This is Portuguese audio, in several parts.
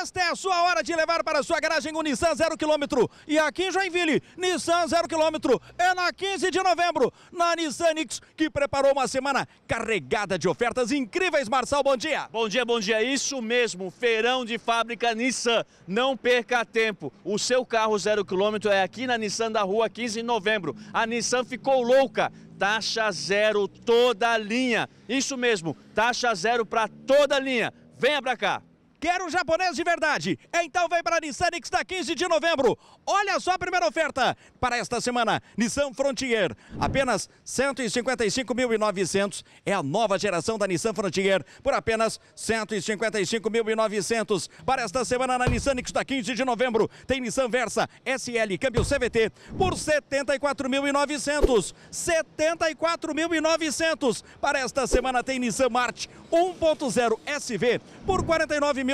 Esta é a sua hora de levar para a sua garagem o Nissan 0 km. E aqui em Joinville, Nissan 0 km é na 15 de novembro, na Nissan X, que preparou uma semana carregada de ofertas incríveis. Marçal, bom dia. Bom dia, bom dia. Isso mesmo, feirão de fábrica Nissan. Não perca tempo. O seu carro 0 km é aqui na Nissan da Rua 15 de novembro. A Nissan ficou louca taxa zero toda a linha. Isso mesmo, taxa zero para toda a linha. Venha para cá. Quer um japonês de verdade? Então vem para a Nissan x da 15 de novembro. Olha só a primeira oferta para esta semana. Nissan Frontier. Apenas 155.900 é a nova geração da Nissan Frontier por apenas 155.900 para esta semana na Nissan x da 15 de novembro. Tem Nissan Versa SL câmbio CVT por 74.900. 74.900 para esta semana tem Nissan March 1.0 SV por 49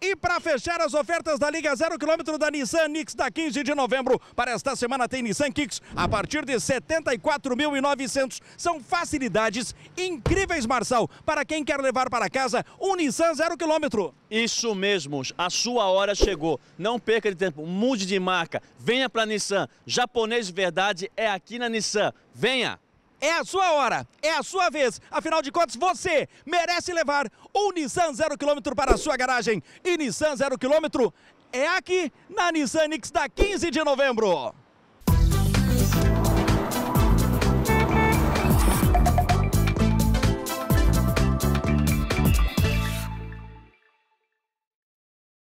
E para fechar as ofertas da Liga Zero Quilômetro da Nissan Nix da 15 de novembro, para esta semana tem Nissan Kicks a partir de 74.900. São facilidades incríveis, Marçal, para quem quer levar para casa um Nissan Zero Quilômetro. Isso mesmo, a sua hora chegou. Não perca de tempo, mude de marca, venha para Nissan. Japonês de verdade é aqui na Nissan. Venha! É a sua hora, é a sua vez. Afinal de contas, você merece levar um Nissan 0km para a sua garagem. E Nissan 0km é aqui na Nissan X da 15 de novembro.